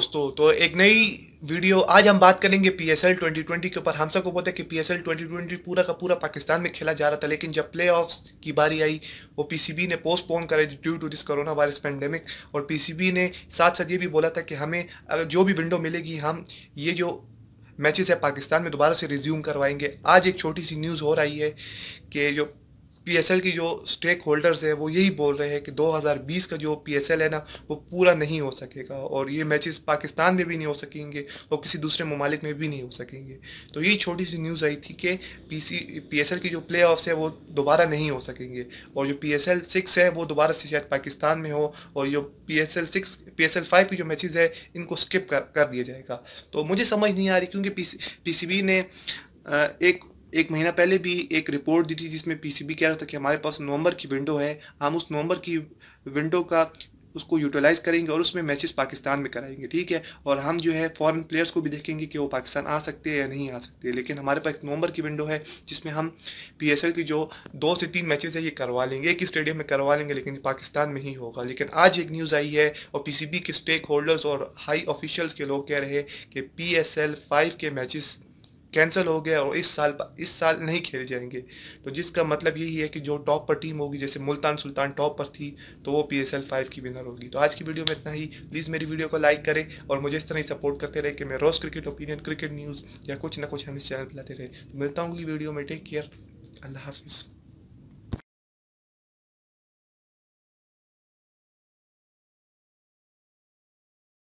दोस्तों तो एक नई वीडियो आज हम बात करेंगे P S L twenty twenty के ऊपर हम सबको पता है कि P S L twenty twenty पूरा का पूरा पाकिस्तान में खेला जा रहा था लेकिन जब प्ले ऑफ की बारी आई वो पी सी बी ने पोस्टपोन करा due to this corona virus pandemic और पी सी बी ने साथ साथ ये भी बोला था कि हमें अगर जो भी विंडो मिलेगी हम ये जो मैचेस है पाकिस्तान में दोबारा से रिज्यूम करवाएंगे आज एक छोटी सी न्यूज़ हो रही है कि जो पीएसएल की जो स्टेक होल्डर्स हैं वो यही बोल रहे हैं कि 2020 का जो पीएसएल है ना वो पूरा नहीं हो सकेगा और ये मैचेस पाकिस्तान में भी नहीं हो सकेंगे और किसी दूसरे ममालिक में भी नहीं हो सकेंगे तो यही छोटी सी न्यूज़ आई थी कि एस एल की जो प्ले है वो दोबारा नहीं हो सकेंगे और जो पी एस है वो दोबारा से शायद पाकिस्तान में हो और जो P S L six P S L five की जो मैचेज़ है इनको स्किप कर, कर दिया जाएगा तो मुझे समझ नहीं आ रही क्योंकि पी सी बी ने एक एक महीना पहले भी एक रिपोर्ट दी थी जिसमें पीसीबी कह रहा था कि हमारे पास नवंबर की विंडो है हम उस नवंबर की विंडो का उसको यूटिलाइज़ करेंगे और उसमें मैचेस पाकिस्तान में कराएंगे ठीक है और हम जो है फॉरेन प्लेयर्स को भी देखेंगे कि वो पाकिस्तान आ सकते हैं या नहीं आ सकते लेकिन हमारे पास एक नवंबर की विंडो है जिसमें हम पी की जो दो से तीन मैचेस है ये करवा लेंगे एक ही स्टेडियम में करवा लेंगे लेकिन पाकिस्तान में ही होगा लेकिन आज एक न्यूज़ आई है और पी के स्टेक होल्डर्स और हाई ऑफिशियल्स के लोग कह रहे हैं कि पी एस के मैचेस कैंसिल हो गया और इस साल इस साल नहीं खेले जाएंगे तो जिसका मतलब यही है कि जो टॉप पर टीम होगी जैसे मुल्तान सुल्तान टॉप पर थी तो वो पी एस एल फाइव की विनर होगी तो आज की वीडियो में इतना ही प्लीज़ मेरी वीडियो को लाइक करें और मुझे इस तरह ही सपोर्ट करते रहे कि मैं रोज़ क्रिकेट ओपिनियन क्रिकेट न्यूज़ या कुछ ना कुछ हम इस चैनल पर लाते रहे तो मिलता हूँ वीडियो में टेक केयर अल्लाह हाफिज़